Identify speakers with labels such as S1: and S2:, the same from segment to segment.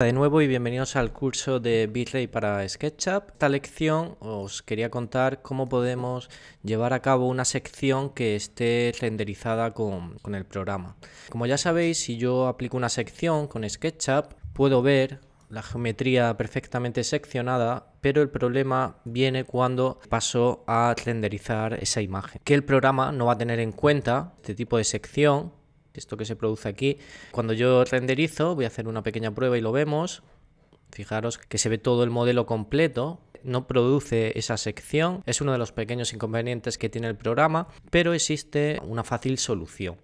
S1: de nuevo y bienvenidos al curso de Bitley para SketchUp. Esta lección os quería contar cómo podemos llevar a cabo una sección que esté renderizada con, con el programa. Como ya sabéis, si yo aplico una sección con SketchUp, puedo ver la geometría perfectamente seccionada, pero el problema viene cuando paso a renderizar esa imagen, que el programa no va a tener en cuenta este tipo de sección esto que se produce aquí. Cuando yo renderizo, voy a hacer una pequeña prueba y lo vemos. Fijaros que se ve todo el modelo completo, no produce esa sección, es uno de los pequeños inconvenientes que tiene el programa, pero existe una fácil solución.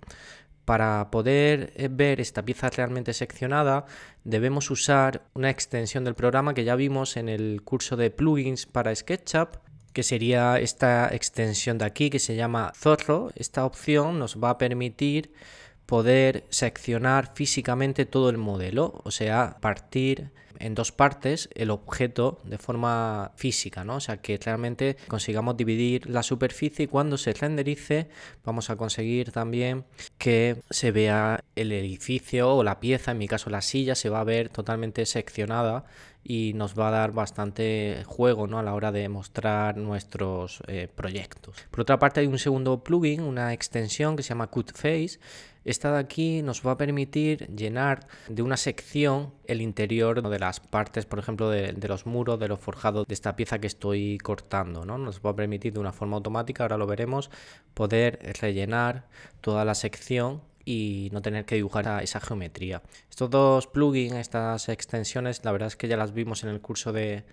S1: Para poder eh, ver esta pieza realmente seccionada, debemos usar una extensión del programa que ya vimos en el curso de plugins para SketchUp, que sería esta extensión de aquí que se llama Zorro. Esta opción nos va a permitir poder seccionar físicamente todo el modelo, o sea, partir en dos partes el objeto de forma física, ¿no? O sea, que realmente consigamos dividir la superficie y cuando se renderice vamos a conseguir también que se vea el edificio o la pieza, en mi caso la silla, se va a ver totalmente seccionada y nos va a dar bastante juego ¿no? a la hora de mostrar nuestros eh, proyectos. Por otra parte hay un segundo plugin, una extensión que se llama CutFace. Esta de aquí nos va a permitir llenar de una sección el interior de la las partes, por ejemplo, de, los muros, de los forjados de esta pieza que estoy cortando. ¿no? Nos va a permitir de una forma automática, ahora lo veremos, poder rellenar toda la sección y no tener que dibujar esa geometría. Estos dos plugins, estas extensiones, la verdad es que ya las vimos en el curso de,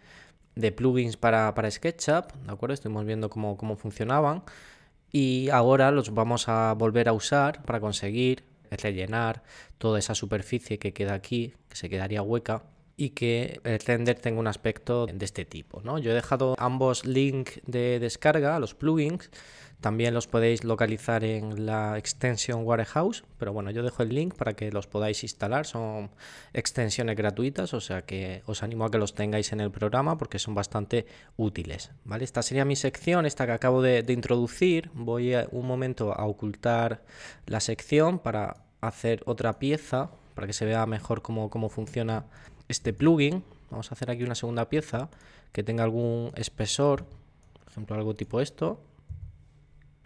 S1: plugins para, SketchUp, ¿de acuerdo? Estuvimos viendo cómo, cómo funcionaban y ahora los vamos a volver a usar para conseguir rellenar toda esa superficie que queda aquí, que se quedaría hueca, y que el tengo tenga un aspecto de este tipo. ¿no? Yo he dejado ambos links de descarga, los plugins, también los podéis localizar en la extensión Warehouse, pero bueno, yo dejo el link para que los podáis instalar, son extensiones gratuitas, o sea que os animo a que los tengáis en el programa porque son bastante útiles, ¿vale? Esta sería mi sección, esta que acabo de, introducir, voy a, un momento a ocultar la sección para hacer otra pieza para que se vea mejor cómo, cómo funciona este plugin, vamos a hacer aquí una segunda pieza que tenga algún espesor, por ejemplo algo tipo esto,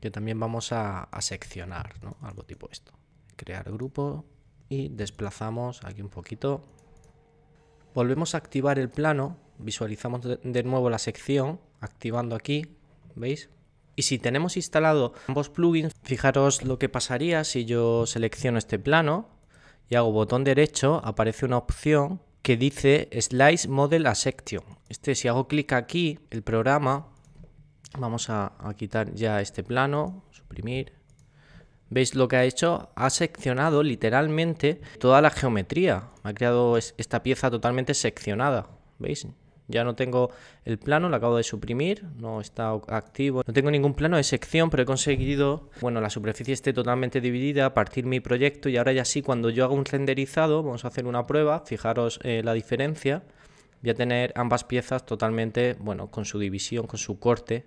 S1: que también vamos a, seccionar, algo tipo esto. Crear grupo y desplazamos aquí un poquito. Volvemos a activar el plano, visualizamos de, de nuevo la sección, activando aquí, ¿veis? Y si tenemos instalado ambos plugins, fijaros lo que pasaría si yo selecciono este plano y hago botón derecho, aparece una opción que dice Slice Model a Section. Este, si hago clic aquí, el programa, vamos a, quitar ya este plano, suprimir. ¿Veis lo que ha hecho? Ha seccionado literalmente toda la geometría. Ha creado esta pieza totalmente seccionada. ¿Veis? Ya no tengo el plano, lo acabo de suprimir, no está activo. No tengo ningún plano de sección, pero he conseguido, bueno, la superficie esté totalmente dividida, a partir mi proyecto y ahora ya sí, cuando yo haga un renderizado, vamos a hacer una prueba, fijaros eh, la diferencia. Voy a tener ambas piezas totalmente, bueno, con su división, con su corte.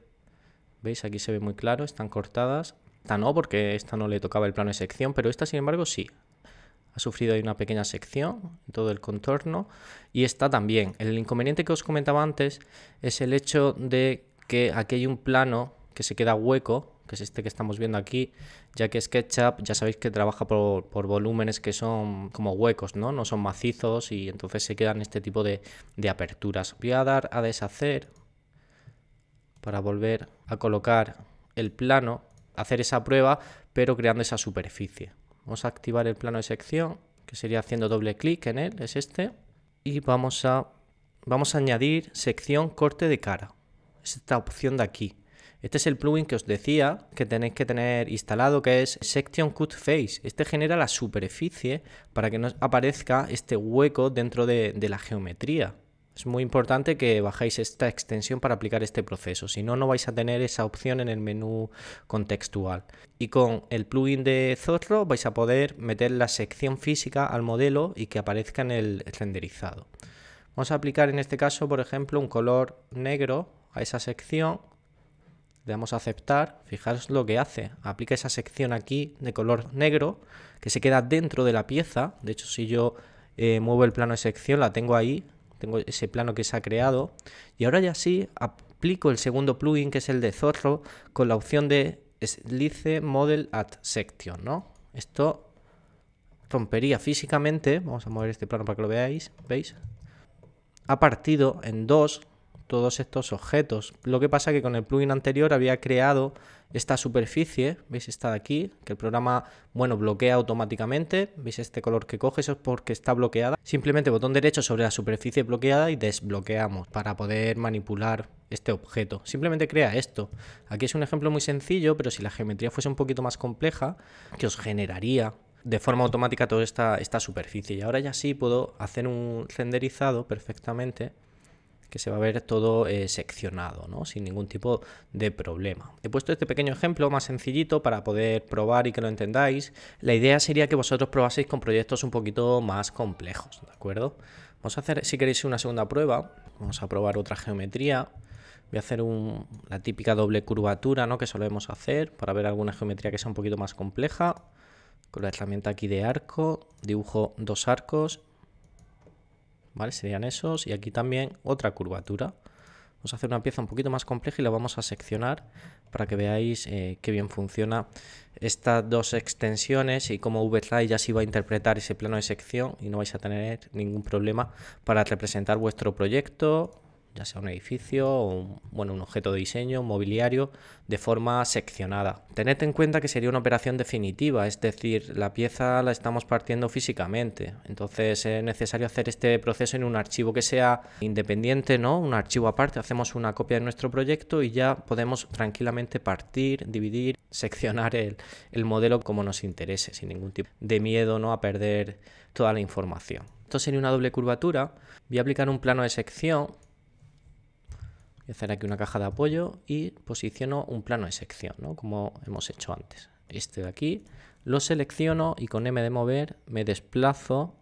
S1: ¿Veis? Aquí se ve muy claro, están cortadas. Esta no, porque esta no le tocaba el plano de sección, pero esta, sin embargo, sí ha sufrido ahí una pequeña sección en todo el contorno y está también. El inconveniente que os comentaba antes es el hecho de que aquí hay un plano que se queda hueco, que es este que estamos viendo aquí, ya que SketchUp ya sabéis que trabaja por, volúmenes que son como huecos, ¿no? No son macizos y entonces se quedan este tipo de, de aperturas. Voy a dar a deshacer para volver a colocar el plano, hacer esa prueba, pero creando esa superficie. Vamos a activar el plano de sección, que sería haciendo doble clic en él, es este. Y vamos a, vamos a añadir sección corte de cara. Es esta opción de aquí. Este es el plugin que os decía que tenéis que tener instalado, que es Section Cut Face. Este genera la superficie para que nos aparezca este hueco dentro de la geometría. Es muy importante que bajáis esta extensión para aplicar este proceso, si no, no vais a tener esa opción en el menú contextual. Y con el plugin de Zotro vais a poder meter la sección física al modelo y que aparezca en el renderizado. Vamos a aplicar en este caso, por ejemplo, un color negro a esa sección le damos a aceptar, fijaros lo que hace, aplica esa sección aquí de color negro que se queda dentro de la pieza, de hecho si yo eh, muevo el plano de sección la tengo ahí tengo ese plano que se ha creado y ahora ya sí aplico el segundo plugin que es el de Zorro con la opción de Slice Model at Section, ¿no? Esto rompería físicamente, vamos a mover este plano para que lo veáis, ¿veis? Ha partido en dos todos estos objetos. Lo que pasa que con el plugin anterior había creado esta superficie, veis esta de aquí, que el programa, bueno, bloquea automáticamente, veis este color que coge, eso es porque está bloqueada. Simplemente botón derecho sobre la superficie bloqueada y desbloqueamos para poder manipular este objeto. Simplemente crea esto. Aquí es un ejemplo muy sencillo, pero si la geometría fuese un poquito más compleja, que os generaría de forma automática toda esta, esta superficie. Y ahora ya sí puedo hacer un renderizado perfectamente que se va a ver todo eh, seccionado, ¿no? sin ningún tipo de problema. He puesto este pequeño ejemplo más sencillito para poder probar y que lo entendáis. La idea sería que vosotros probaseis con proyectos un poquito más complejos, ¿de acuerdo? Vamos a hacer, si queréis, una segunda prueba. Vamos a probar otra geometría. Voy a hacer un, la típica doble curvatura ¿no? que solemos hacer para ver alguna geometría que sea un poquito más compleja. Con la herramienta aquí de arco, dibujo dos arcos Serían esos y aquí también otra curvatura. Vamos a hacer una pieza un poquito más compleja y la vamos a seccionar para que veáis eh, qué bien funciona estas dos extensiones y cómo Slide ya se va a interpretar ese plano de sección y no vais a tener ningún problema para representar vuestro proyecto ya sea un edificio, o un, bueno, un objeto de diseño, mobiliario, de forma seccionada. Tened en cuenta que sería una operación definitiva, es decir, la pieza la estamos partiendo físicamente, entonces es necesario hacer este proceso en un archivo que sea independiente, ¿no? Un archivo aparte, hacemos una copia de nuestro proyecto y ya podemos tranquilamente partir, dividir, seccionar el, modelo como nos interese, sin ningún tipo de miedo, ¿no? A perder toda la información. Esto sería una doble curvatura. Voy a aplicar un plano de sección Voy a hacer aquí una caja de apoyo y posiciono un plano de sección, ¿no? como hemos hecho antes. Este de aquí lo selecciono y con M de mover me desplazo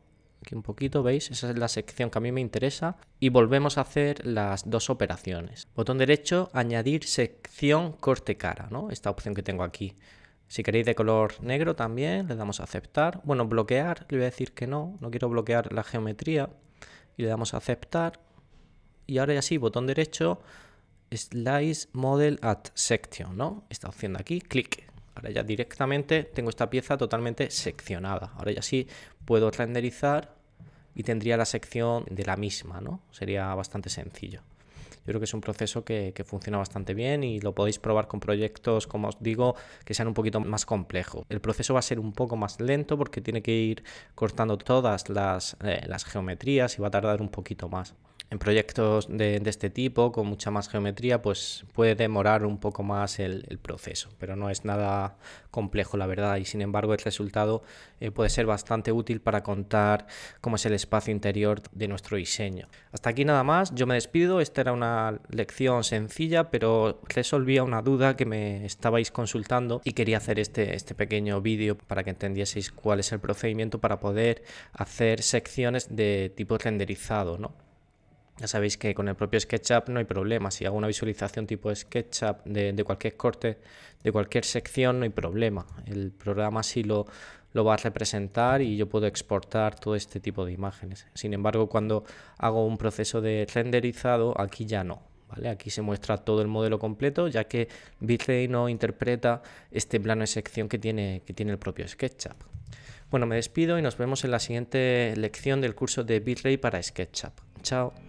S1: aquí un poquito, ¿veis? Esa es la sección que a mí me interesa y volvemos a hacer las dos operaciones. Botón derecho, añadir sección corte cara, ¿no? Esta opción que tengo aquí. Si queréis de color negro también, le damos a aceptar. Bueno, bloquear, le voy a decir que no, no quiero bloquear la geometría y le damos a aceptar y ahora ya sí, botón derecho, Slice Model at Section, ¿no? Esta opción de aquí, clic. Ahora ya directamente tengo esta pieza totalmente seccionada. Ahora ya sí puedo renderizar y tendría la sección de la misma, ¿no? Sería bastante sencillo. Yo creo que es un proceso que, funciona bastante bien y lo podéis probar con proyectos, como os digo, que sean un poquito más complejos. El proceso va a ser un poco más lento porque tiene que ir cortando todas las, eh, las geometrías y va a tardar un poquito más en proyectos de, este tipo, con mucha más geometría, pues puede demorar un poco más el, proceso, pero no es nada complejo, la verdad, y sin embargo el resultado eh, puede ser bastante útil para contar cómo es el espacio interior de nuestro diseño. Hasta aquí nada más, yo me despido, esta era una lección sencilla, pero resolvía una duda que me estabais consultando y quería hacer este, este pequeño vídeo para que entendieseis cuál es el procedimiento para poder hacer secciones de tipo renderizado, ¿no? Ya sabéis que con el propio SketchUp no hay problema. Si hago una visualización tipo SketchUp de, cualquier corte, de cualquier sección, no hay problema. El programa sí lo, lo va a representar y yo puedo exportar todo este tipo de imágenes. Sin embargo, cuando hago un proceso de renderizado, aquí ya no. ¿Vale? Aquí se muestra todo el modelo completo, ya que Bitray no interpreta este plano de sección que tiene, que tiene el propio SketchUp. Bueno, me despido y nos vemos en la siguiente lección del curso de Bitray para SketchUp. Chao.